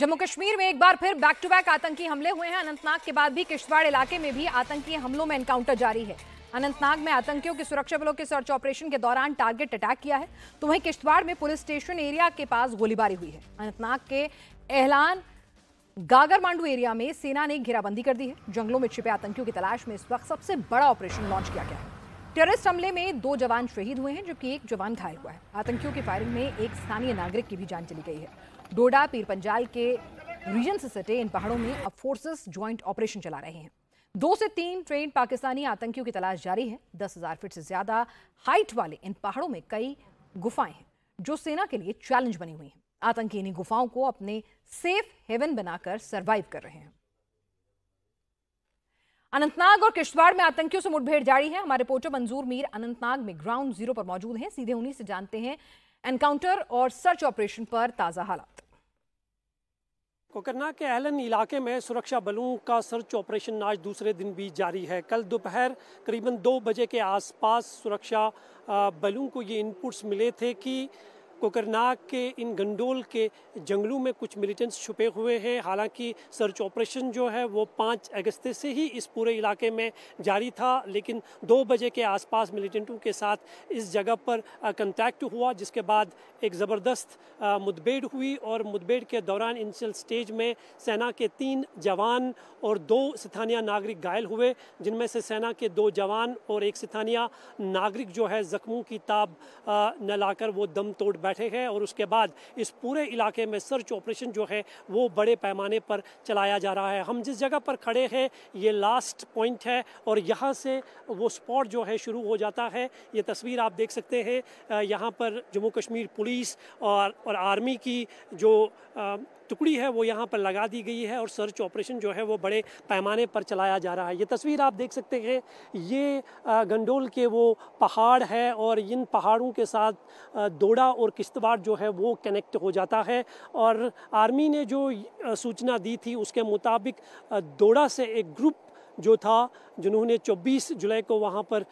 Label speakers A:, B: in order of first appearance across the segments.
A: जम्मू कश्मीर में एक बार फिर बैक टू बैक आतंकी हमले हुए हैं अनंतनाग के बाद भी किश्तवाड़ इलाके में भी आतंकी हमलों में एनकाउंटर जारी है अनंतनाग में आतंकियों के सुरक्षा बलों के सर्च ऑपरेशन के दौरान टारगेट अटैक किया है तो वहीं किश्तवाड़ में पुलिस स्टेशन एरिया के पास गोलीबारी हुई है अनंतनाग के एहलान गागर मांडू एरिया में सेना ने घेराबंदी कर दी है जंगलों में छिपे आतंकियों की तलाश में इस वक्त सबसे बड़ा ऑपरेशन लॉन्च किया गया है टेररिस्ट हमले में दो जवान शहीद हुए हैं जबकि एक जवान घायल हुआ है आतंकियों की फायरिंग में एक स्थानीय नागरिक की भी जान चली गई है डोडा पीर पंजाल के रीजन से सटे इन पहाड़ों में अब फोर्सेस ज्वाइंट ऑपरेशन चला रहे हैं दो से तीन ट्रेन पाकिस्तानी आतंकियों की तलाश जारी है दस हजार फीट से ज्यादा हाइट वाले इन पहाड़ों में कई गुफाएं हैं जो सेना के लिए चैलेंज बनी हुई हैं आतंकी इन्हीं गुफाओं को अपने सेफ हेवन बनाकर सरवाइव कर रहे हैं अनंतनाग और किश्तवाड़ में आतंकियों से मुठभेड़ जारी है हमारे रिपोर्टर मंजूर मीर अनंतनाग में ग्राउंड जीरो पर मौजूद हैं सीधे उन्हीं से जानते हैं एनकाउंटर और सर्च ऑपरेशन पर ताजा हालात
B: कोकरना के अहलन इलाके में सुरक्षा बलों का सर्च ऑपरेशन आज दूसरे दिन भी जारी है कल दोपहर करीबन दो बजे के आसपास सुरक्षा बलों को ये इनपुट्स मिले थे कि कोकरनाग के इन गंडोल के जंगलों में कुछ मिलिटेंट्स छुपे हुए हैं हालांकि सर्च ऑपरेशन जो है वो पाँच अगस्त से ही इस पूरे इलाके में जारी था लेकिन दो बजे के आसपास मिलिटेंटों के साथ इस जगह पर कंटैक्ट हुआ जिसके बाद एक ज़बरदस्त मुठभेड़ हुई और मुठभेड़ के दौरान इनिशियल स्टेज में सेना के तीन जवान और दो स्थानीय नागरिक घायल हुए जिनमें से सेना के दो जवान और एक स्थानीय नागरिक जो है जख्मों की ताब न लाकर वो दम तोड़ बैठे हैं और उसके बाद इस पूरे इलाके में सर्च ऑपरेशन जो है वो बड़े पैमाने पर चलाया जा रहा है हम जिस जगह पर खड़े हैं ये लास्ट पॉइंट है और यहाँ से वो स्पॉट जो है शुरू हो जाता है ये तस्वीर आप देख सकते हैं यहाँ पर जम्मू कश्मीर पुलिस और और आर्मी की जो टुकड़ी है वो यहाँ पर लगा दी गई है और सर्च ऑपरेशन जो है वो बड़े पैमाने पर चलाया जा रहा है ये तस्वीर आप देख सकते हैं ये गंडोल के वो पहाड़ है और इन पहाड़ों के साथ दोड़ा और किश्तवाड़ जो है वो कनेक्ट हो जाता है और आर्मी ने जो सूचना दी थी उसके मुताबिक दोड़ा से एक ग्रुप जो था जिन्होंने 24 जुलाई को वहाँ पर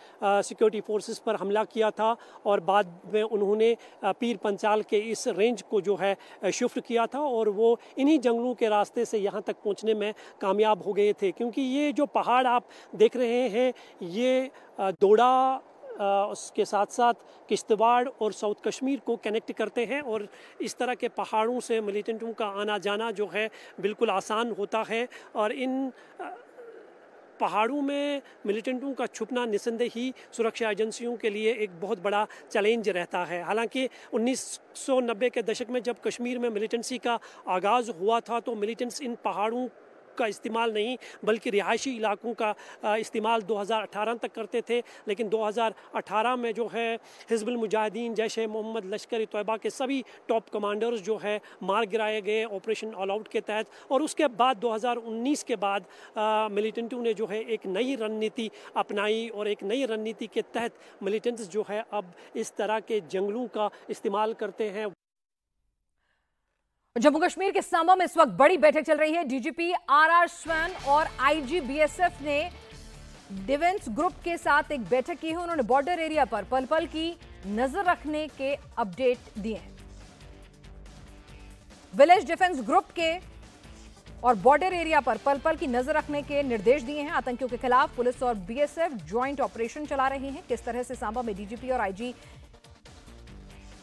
B: सिक्योरिटी फोर्सेस पर हमला किया था और बाद में उन्होंने पीर पंचाल के इस रेंज को जो है शिफ्ट किया था और वो इन्हीं जंगलों के रास्ते से यहाँ तक पहुँचने में कामयाब हो गए थे क्योंकि ये जो पहाड़ आप देख रहे हैं ये दोड़ा उसके साथ साथ किश्तवाड़ और साउथ कश्मीर को कनेक्ट करते हैं और इस तरह के पहाड़ों से मिलिटेंटों का आना जाना जो है बिल्कुल आसान होता है और इन पहाड़ों में मिलिटेंटों का छुपना निसंदेह ही सुरक्षा एजेंसियों के लिए एक बहुत बड़ा चैलेंज रहता है हालांकि 1990 के दशक में जब कश्मीर में मिलिटेंसी का आगाज़ हुआ था तो मिलिटेंट्स इन पहाड़ों का इस्तेमाल नहीं बल्कि रिहायशी इलाकों का इस्तेमाल 2018 तक करते थे लेकिन 2018 में जो है हिजबुल मुजाहिदीन जैश मोहम्मद लश्कर तयबा के सभी टॉप कमांडर्स जो है मार गिराए गए ऑपरेशन ऑल आउट के तहत और उसके बाद 2019 के बाद मिलिटेंटों ने जो है एक नई रणनीति अपनाई और एक नई रणनीति के तहत मिलिटेंट्स जो है अब इस तरह के जंगलों का इस्तेमाल करते हैं जम्मू कश्मीर के
A: सांबा में इस वक्त बड़ी बैठक चल रही है डीजीपी आर आर स्वैन और आईजी बीएसएफ ने डिवेंस ग्रुप के साथ एक बैठक की है उन्होंने बॉर्डर एरिया पर पल पल की नजर रखने के अपडेट दिए हैं विलेज डिफेंस ग्रुप के और बॉर्डर एरिया पर पल पल की नजर रखने के निर्देश दिए हैं आतंकियों के खिलाफ पुलिस और बीएसएफ ज्वाइंट ऑपरेशन चला रहे हैं किस तरह से सांबा में डीजीपी और आईजी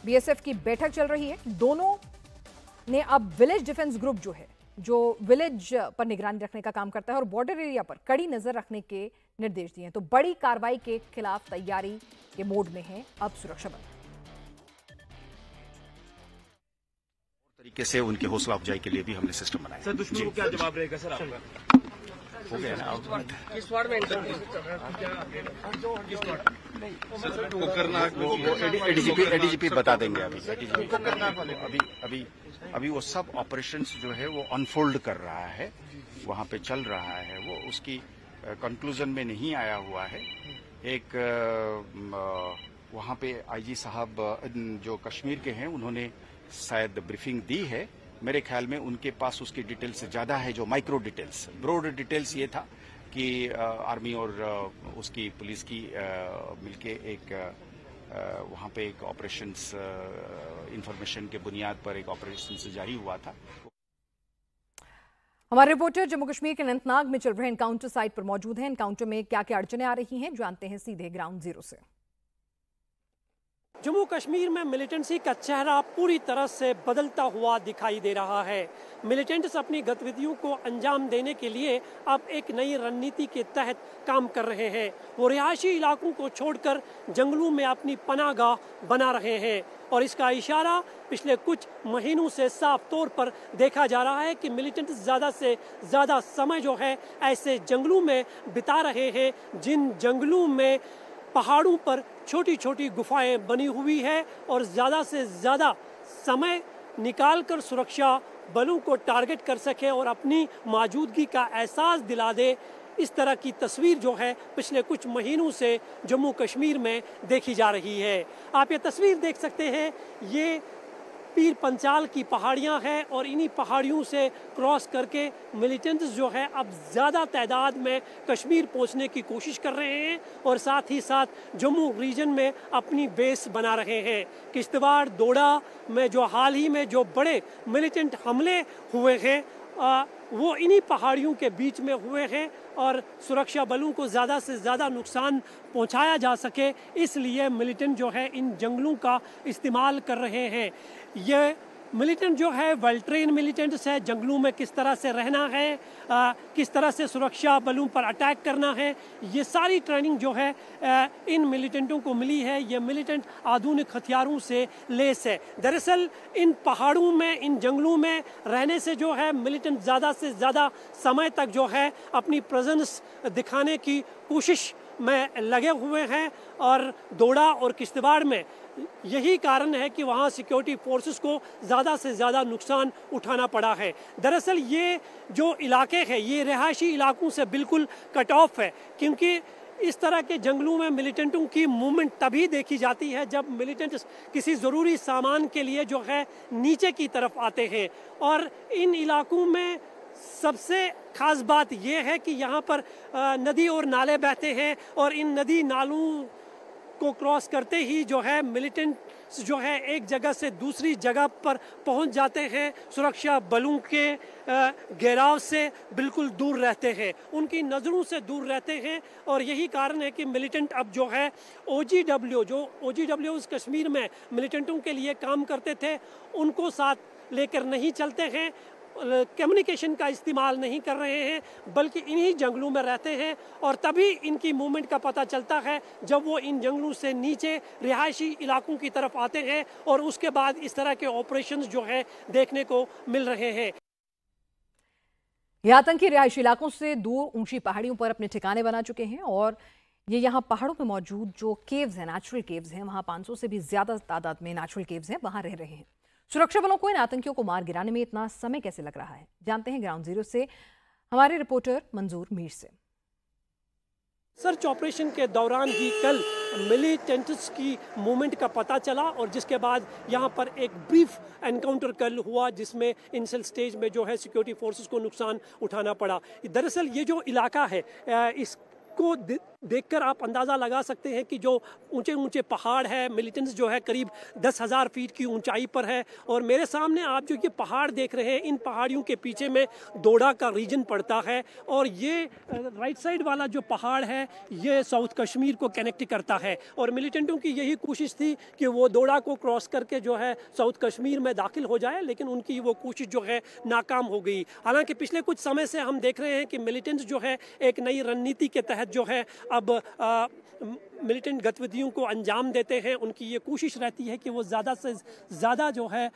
A: बीएसएफ की बैठक चल रही है दोनों ने अब विलेज डिफेंस ग्रुप जो है जो विलेज पर निगरानी रखने का काम करता है और बॉर्डर एरिया पर कड़ी नजर रखने के निर्देश दिए हैं तो बड़ी कार्रवाई के खिलाफ तैयारी के मोड में है अब सुरक्षा बल तरीके से उनके हौसला अफजाई के लिए भी हमने सिस्टम बनाया सर दुश्मन को क्या जवाब
B: रहेगा सर आपका हो गया ना एडीजीपी एडीजीपी बता देंगे अभी अभी
A: अभी अभी वो सब ऑपरेशंस जो है वो अनफोल्ड कर रहा है वहां पे चल रहा है वो उसकी कंक्लूजन में नहीं आया हुआ है एक वहां पे आईजी साहब जो कश्मीर के हैं उन्होंने शायद ब्रीफिंग दी है मेरे ख्याल में उनके पास उसकी डिटेल्स ज्यादा है जो माइक्रो डिटेल्स ब्रॉड डिटेल्स ये था की आर्मी और उसकी पुलिस की मिलके एक वहाँ पे एक ऑपरेशन इंफॉर्मेशन के बुनियाद पर एक ऑपरेशन जारी हुआ था हमारे रिपोर्टर जम्मू कश्मीर के अनंतनाग में चल रहे एनकाउंटर साइट पर मौजूद हैं एनकाउंटर में क्या क्या अड़चने आ रही हैं जानते हैं सीधे ग्राउंड जीरो से
B: जम्मू कश्मीर में मिलिटेंसी का चेहरा पूरी तरह से बदलता हुआ दिखाई दे रहा है मिलिटेंट्स अपनी गतिविधियों को अंजाम देने के लिए अब एक नई रणनीति के तहत काम कर रहे हैं वो रिहायशी इलाकों को छोड़कर जंगलों में अपनी पनागाह बना रहे हैं और इसका इशारा पिछले कुछ महीनों से साफ तौर पर देखा जा रहा है कि मिलिटेंट्स ज़्यादा से ज़्यादा समय जो है ऐसे जंगलों में बिता रहे हैं जिन जंगलों में पहाड़ों पर छोटी छोटी गुफाएं बनी हुई है और ज़्यादा से ज़्यादा समय निकाल कर सुरक्षा बलों को टारगेट कर सके और अपनी मौजूदगी का एहसास दिला दे इस तरह की तस्वीर जो है पिछले कुछ महीनों से जम्मू कश्मीर में देखी जा रही है आप ये तस्वीर देख सकते हैं ये पीर पंचाल की पहाड़ियाँ हैं और इन्हीं पहाड़ियों से क्रॉस करके मिलिटेंट्स जो है अब ज़्यादा तादाद में कश्मीर पहुँचने की कोशिश कर रहे हैं और साथ ही साथ जम्मू रीजन में अपनी बेस बना रहे हैं किश्तवाड़ दोड़ा में जो हाल ही में जो बड़े मिलिटेंट हमले हुए हैं आ, वो इन्हीं पहाड़ियों के बीच में हुए हैं और सुरक्षा बलों को ज़्यादा से ज़्यादा नुकसान पहुंचाया जा सके इसलिए मिलिटेंट जो है इन जंगलों का इस्तेमाल कर रहे हैं ये मिलिटेंट जो है वेल ट्रेन मिलिटेंट्स है जंगलों में किस तरह से रहना है आ, किस तरह से सुरक्षा बलों पर अटैक करना है ये सारी ट्रेनिंग जो है आ, इन मिलिटेंटों को मिली है ये मिलिटेंट आधुनिक हथियारों से लेस है दरअसल इन पहाड़ों में इन जंगलों में रहने से जो है मिलिटेंट ज़्यादा से ज़्यादा समय तक जो है अपनी प्रजेंस दिखाने की कोशिश में लगे हुए हैं और दौड़ा और किश्तवाड़ में यही कारण है कि वहाँ सिक्योरिटी फोर्सेस को ज़्यादा से ज़्यादा नुकसान उठाना पड़ा है दरअसल ये जो इलाके हैं ये रिहायशी इलाकों से बिल्कुल कट ऑफ है क्योंकि इस तरह के जंगलों में मिलिटेंटों की मूवमेंट तभी देखी जाती है जब मिलिटेंट किसी ज़रूरी सामान के लिए जो है नीचे की तरफ आते हैं और इन इलाकों में सबसे ख़ास बात यह है कि यहाँ पर नदी और नाले बहते हैं और इन नदी नालों को क्रॉस करते ही जो है मिलिटेंट जो है एक जगह से दूसरी जगह पर पहुंच जाते हैं सुरक्षा बलों के घेराव से बिल्कुल दूर रहते हैं उनकी नज़रों से दूर रहते हैं और यही कारण है कि मिलिटेंट अब जो है ओ जो ओ कश्मीर में मिलिटेंटों के लिए काम करते थे उनको साथ लेकर नहीं चलते हैं कम्युनिकेशन का इस्तेमाल नहीं कर रहे हैं बल्कि इन्हीं जंगलों में रहते हैं और तभी इनकी मूवमेंट का पता चलता है जब वो इन जंगलों से नीचे रिहायशी इलाकों की तरफ आते हैं और उसके बाद इस तरह के ऑपरेशन जो है देखने को मिल रहे हैं
A: ये आतंकी रिहायशी इलाकों से दूर ऊंची पहाड़ियों पर अपने ठिकाने बना चुके हैं और ये यहाँ पहाड़ों पर मौजूद जो केव्स हैं नेचुरल केव्स हैं वहाँ 500 से भी ज़्यादा तादाद में नेचुरल केव्स हैं वहाँ रह रहे हैं सुरक्षा बलों को इन आतंकियों को मार गिराने में इतना समय कैसे लग रहा है जानते हैं ग्राउंड जीरो से हमारे रिपोर्टर मंजूर मीर से
B: सर्च ऑपरेशन के दौरान ही कल मिलिटेंट्स की मूवमेंट का पता चला और जिसके बाद यहां पर एक ब्रीफ एनकाउंटर कल हुआ जिसमें इनसेल स्टेज में जो है सिक्योरिटी फोर्सेस को नुकसान उठाना पड़ा दरअसल ये जो इलाका है इस को देखकर आप अंदाज़ा लगा सकते हैं कि जो ऊंचे ऊंचे पहाड़ है मिलिटेंट्स जो है करीब दस हज़ार फीट की ऊंचाई पर है और मेरे सामने आप जो ये पहाड़ देख रहे हैं इन पहाड़ियों के पीछे में दोडा का रीजन पड़ता है और ये राइट साइड वाला जो पहाड़ है ये साउथ कश्मीर को कनेक्ट करता है और मिलिटेंटों की यही कोशिश थी कि वो दोडा को क्रॉस करके जो है साउथ कश्मीर में दाखिल हो जाए लेकिन उनकी वो कोशिश जो है नाकाम हो गई हालांकि पिछले कुछ समय से हम देख रहे हैं कि मिलिटेंट्स जो है एक नई रणनीति के तहत जो है अब मिलिटेंट गतिविधियों को अंजाम देते हैं उनकी ये कोशिश रहती है कि वो ज़्यादा से ज़्यादा जो है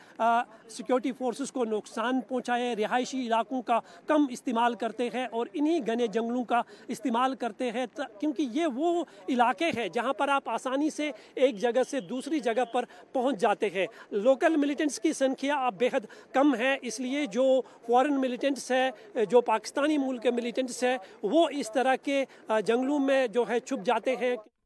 B: सिक्योरिटी फोर्सेस को नुकसान पहुँचाए रिहायशी इलाकों का कम इस्तेमाल करते हैं और इन्हीं घने जंगलों का इस्तेमाल करते हैं क्योंकि ये वो इलाके हैं जहाँ पर आप आसानी से एक जगह से दूसरी जगह पर पहुँच जाते हैं लोकल मिलिटेंट्स की संख्या अब बेहद कम है इसलिए जो फॉरन मिलिटेंट्स है जो पाकिस्तानी मूल के मिलिटेंट्स है वो इस तरह के जंगलों में जो है छुप जाते हैं